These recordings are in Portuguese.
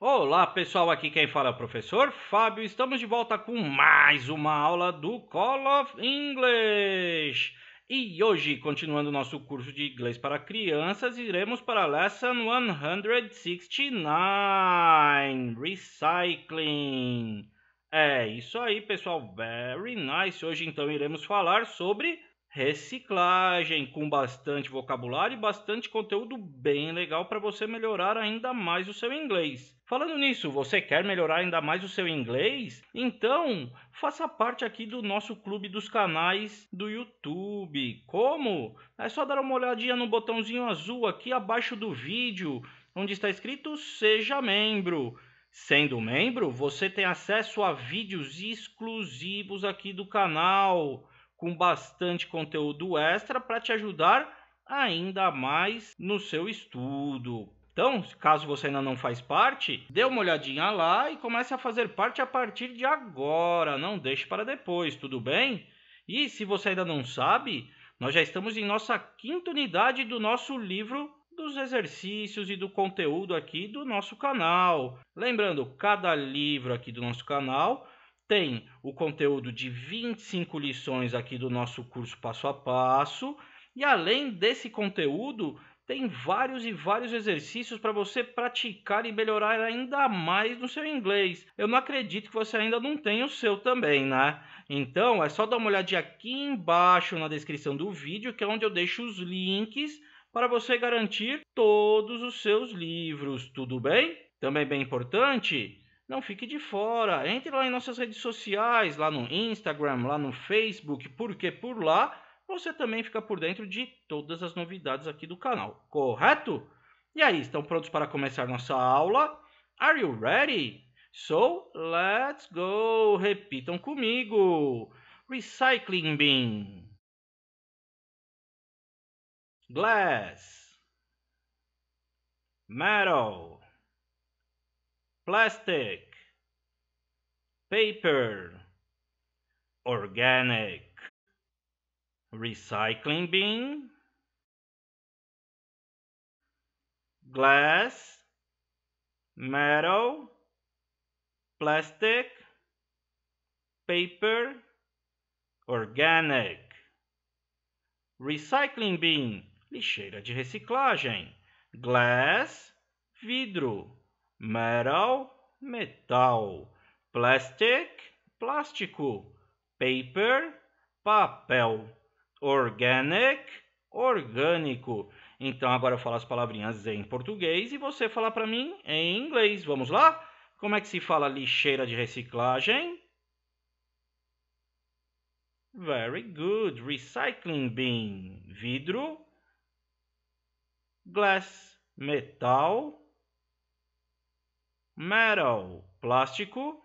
Olá pessoal, aqui quem fala é o professor Fábio. Estamos de volta com mais uma aula do Call of English. E hoje, continuando nosso curso de inglês para crianças, iremos para a Lesson 169 Recycling. É isso aí pessoal, very nice. Hoje então iremos falar sobre reciclagem com bastante vocabulário e bastante conteúdo bem legal para você melhorar ainda mais o seu inglês. Falando nisso, você quer melhorar ainda mais o seu inglês? Então, faça parte aqui do nosso clube dos canais do YouTube. Como? É só dar uma olhadinha no botãozinho azul aqui abaixo do vídeo, onde está escrito Seja Membro. Sendo membro, você tem acesso a vídeos exclusivos aqui do canal, com bastante conteúdo extra para te ajudar ainda mais no seu estudo. Então, caso você ainda não faz parte, dê uma olhadinha lá e comece a fazer parte a partir de agora, não deixe para depois, tudo bem? E se você ainda não sabe, nós já estamos em nossa quinta unidade do nosso livro dos exercícios e do conteúdo aqui do nosso canal. Lembrando, cada livro aqui do nosso canal tem o conteúdo de 25 lições aqui do nosso curso passo a passo. E além desse conteúdo, tem vários e vários exercícios para você praticar e melhorar ainda mais no seu inglês. Eu não acredito que você ainda não tenha o seu também, né? Então é só dar uma olhadinha aqui embaixo na descrição do vídeo, que é onde eu deixo os links para você garantir todos os seus livros, tudo bem? Também bem importante, não fique de fora. Entre lá em nossas redes sociais, lá no Instagram, lá no Facebook, porque por lá você também fica por dentro de todas as novidades aqui do canal, correto? E aí, estão prontos para começar nossa aula? Are you ready? So, let's go! Repitam comigo: Recycling bin, glass, metal, plastic, paper, organic recycling bin, glass, metal, plastic, paper, organic. Recycling bin, lixeira de reciclagem. Glass, vidro. Metal, metal. Plastic, plástico. Paper, papel. Organic, orgânico. Então agora eu falo as palavrinhas em português e você fala para mim em inglês. Vamos lá? Como é que se fala lixeira de reciclagem? Very good. Recycling bin. Vidro. Glass. Metal. Metal. Plástico.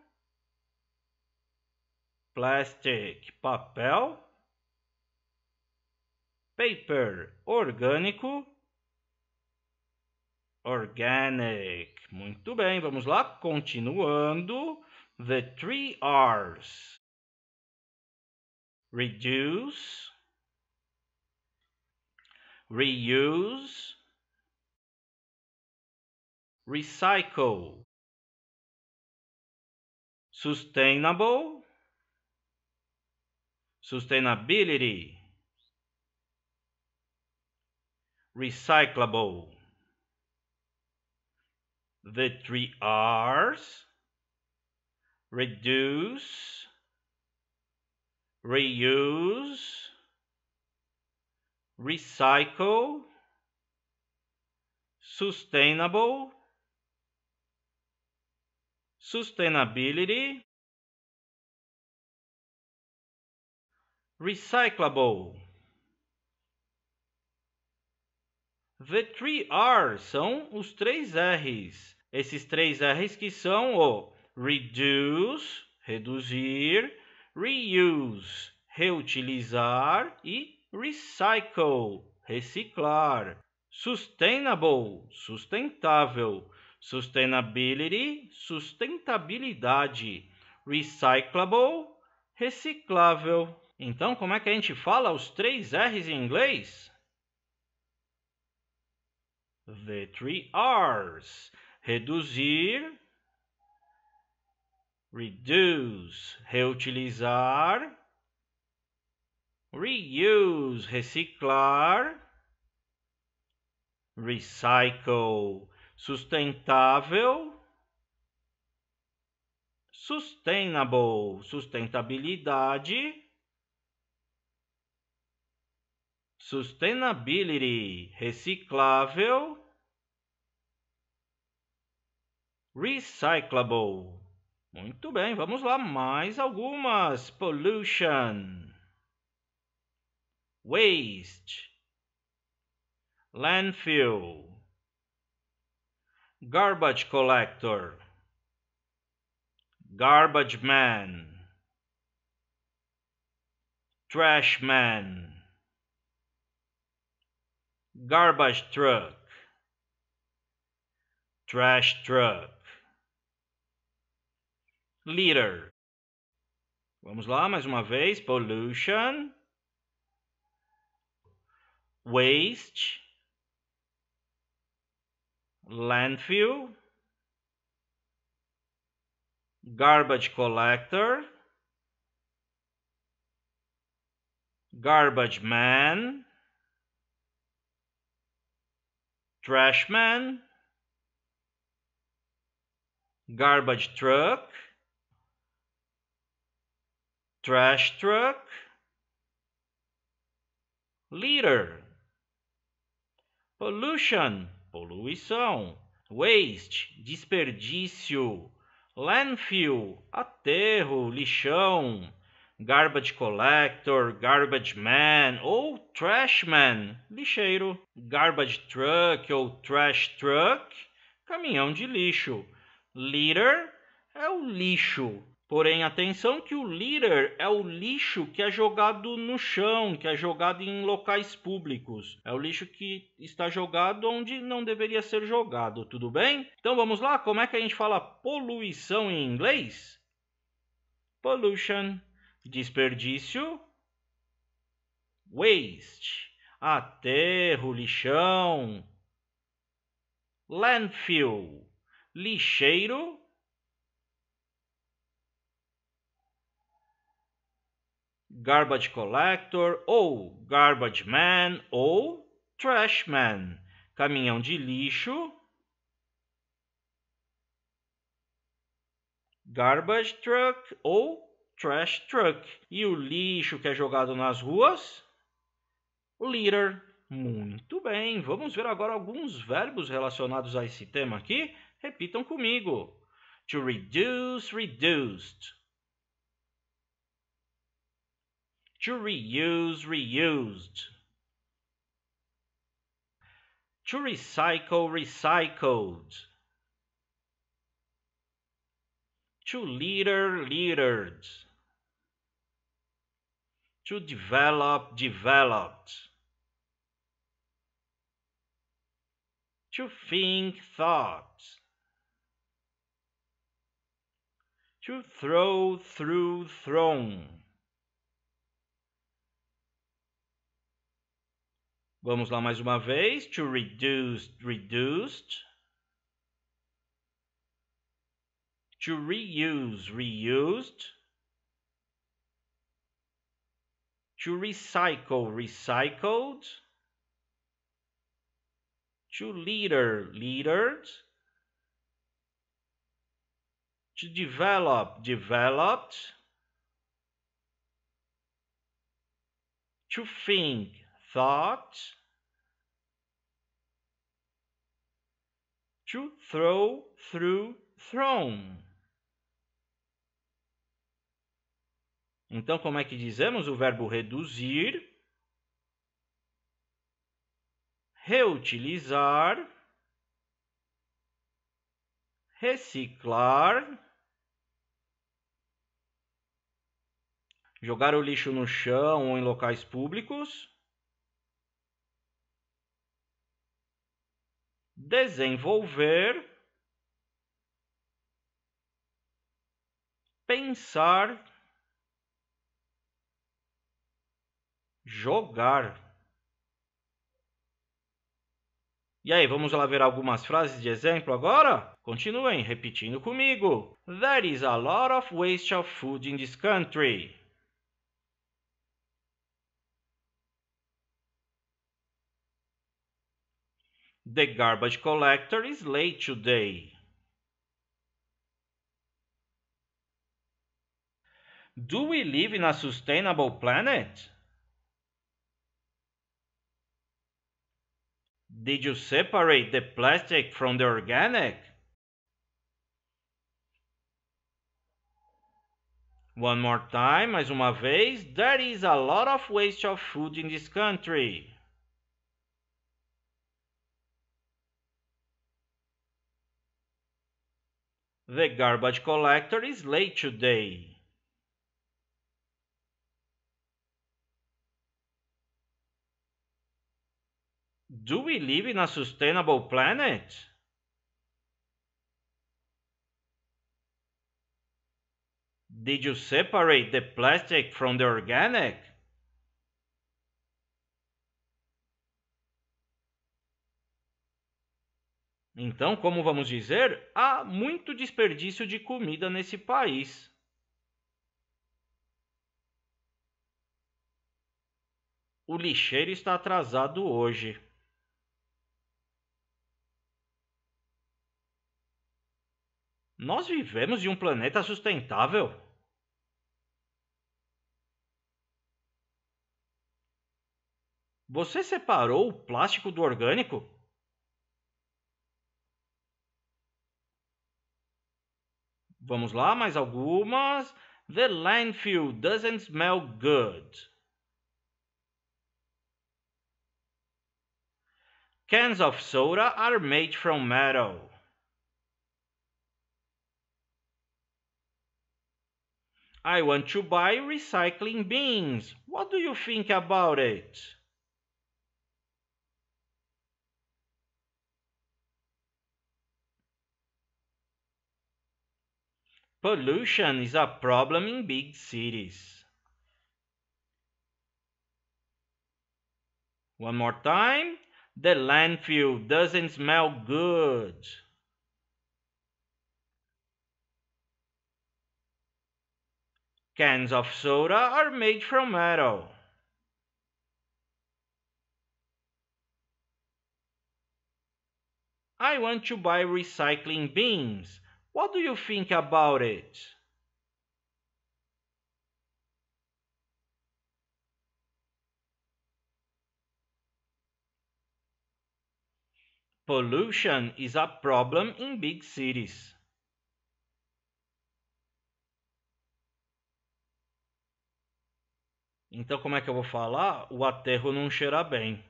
Plastic. Papel paper orgânico. Organic. Muito bem, vamos lá. Continuando. The three R's. Reduce. Reuse. Recycle. Sustainable. Sustainability. recyclable. The three R's reduce, reuse, recycle, sustainable, sustainability, recyclable. The three R's são os três R's. Esses três R's que são o reduce, reduzir, reuse, reutilizar e recycle, reciclar. Sustainable, sustentável. Sustainability, sustentabilidade. Recyclable, reciclável. Então, como é que a gente fala os três R's em inglês? The three R's. Reduzir, reduce, reutilizar, reuse, reciclar, recycle, sustentável, sustainable, sustentabilidade, sustainability, reciclável, Recyclable. Muito bem, vamos lá, mais algumas. Pollution. Waste. Landfill. Garbage collector. Garbage man. Trash man. Garbage truck. Trash truck. leader. Vamos lá, mais uma vez. Pollution. Waste. Landfill. Garbage collector. Garbage man. Trash man. Garbage truck. trash truck, litter, pollution, poluição, waste, desperdício, landfill, aterro, lixão, garbage collector, garbage man ou trash man, lixeiro, garbage truck ou trash truck, caminhão de lixo. Litter é o lixo Porém, atenção que o litter é o lixo que é jogado no chão, que é jogado em locais públicos. É o lixo que está jogado onde não deveria ser jogado, tudo bem? Então vamos lá, como é que a gente fala poluição em inglês? Pollution, desperdício, waste, aterro, lixão, landfill, lixeiro, Garbage Collector ou Garbage Man ou Trash Man, caminhão de lixo, Garbage Truck ou Trash Truck. E o lixo que é jogado nas ruas? Litter. Muito bem, vamos ver agora alguns verbos relacionados a esse tema aqui. Repitam comigo. To reduce, reduced. To reuse, reused. To recycle, recycled. To leader, leaders. To develop, developed. To think, thought. To throw, through, thrown. Vamos lá mais uma vez. To reduce, reduced. To reuse, reused. To recycle, recycled. To leader, leadered. To develop, developed. To think, thought to throw through thrown. Então, como é que dizemos o verbo reduzir? Reutilizar, reciclar, jogar o lixo no chão ou em locais públicos. desenvolver, pensar, jogar. E aí, vamos lá ver algumas frases de exemplo agora? Continuem repetindo comigo. There is a lot of waste of food in this country. The garbage collector is late today. Do we live in a sustainable planet? Did you separate the plastic from the organic? One more time, mais uma vez, there is a lot of waste of food in this country. The garbage collector is late today. Do we live in a sustainable planet? Did you separate the plastic from the organic? Então, como vamos dizer, há muito desperdício de comida nesse país. O lixeiro está atrasado hoje. Nós vivemos de um planeta sustentável? Você separou o plástico do orgânico? Vamos lá, mais algumas. The landfill doesn't smell good. Cans of soda are made from metal. I want to buy recycling bins. What do you think about it? Pollution is a problem in big cities. One more time. The landfill doesn't smell good. Cans of soda are made from metal. I want to buy recycling bins. What do you think about it? Pollution is a problem in big cities. Então, como é que eu vou falar? O aterro não cheira bem.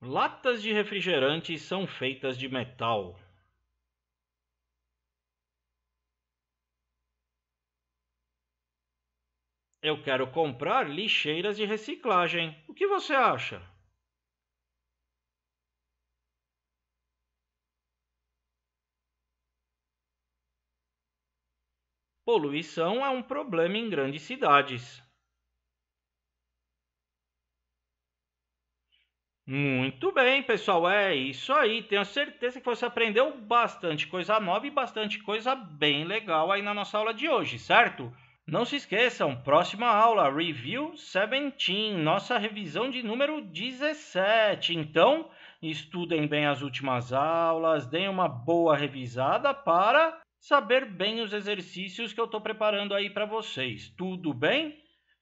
Latas de refrigerante são feitas de metal. Eu quero comprar lixeiras de reciclagem. O que você acha? Poluição é um problema em grandes cidades. Muito bem, pessoal. É isso aí. Tenho certeza que você aprendeu bastante coisa nova e bastante coisa bem legal aí na nossa aula de hoje, certo? Não se esqueçam, próxima aula, Review 17, nossa revisão de número 17. Então, estudem bem as últimas aulas, deem uma boa revisada para saber bem os exercícios que eu estou preparando aí para vocês. Tudo bem?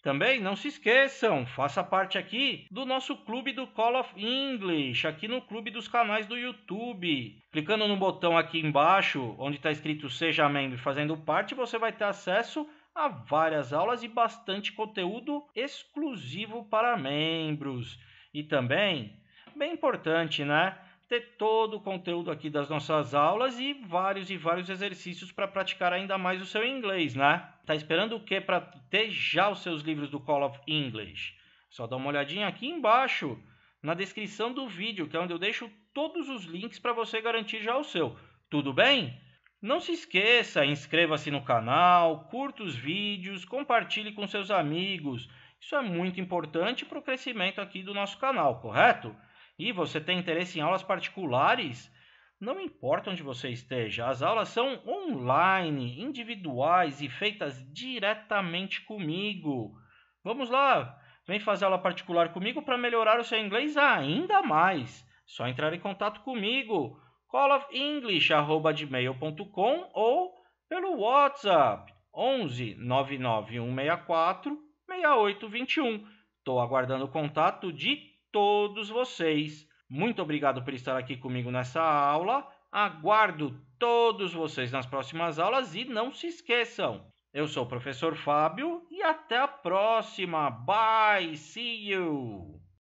Também não se esqueçam, faça parte aqui do nosso clube do Call of English, aqui no clube dos canais do YouTube. Clicando no botão aqui embaixo, onde está escrito Seja Membro Fazendo Parte, você vai ter acesso a várias aulas e bastante conteúdo exclusivo para membros. E também, bem importante, né? ter todo o conteúdo aqui das nossas aulas e vários e vários exercícios para praticar ainda mais o seu inglês, né? Tá esperando o quê para ter já os seus livros do Call of English? Só dá uma olhadinha aqui embaixo na descrição do vídeo, que é onde eu deixo todos os links para você garantir já o seu. Tudo bem? Não se esqueça, inscreva-se no canal, curta os vídeos, compartilhe com seus amigos. Isso é muito importante para o crescimento aqui do nosso canal, correto? e você tem interesse em aulas particulares, não importa onde você esteja, as aulas são online, individuais e feitas diretamente comigo. Vamos lá, vem fazer aula particular comigo para melhorar o seu inglês ainda mais. Só entrar em contato comigo, callofenglish@gmail.com ou pelo WhatsApp 11 99164 6821. Estou aguardando o contato de todos vocês. Muito obrigado por estar aqui comigo nessa aula. Aguardo todos vocês nas próximas aulas e não se esqueçam. Eu sou o professor Fábio e até a próxima. Bye, see you.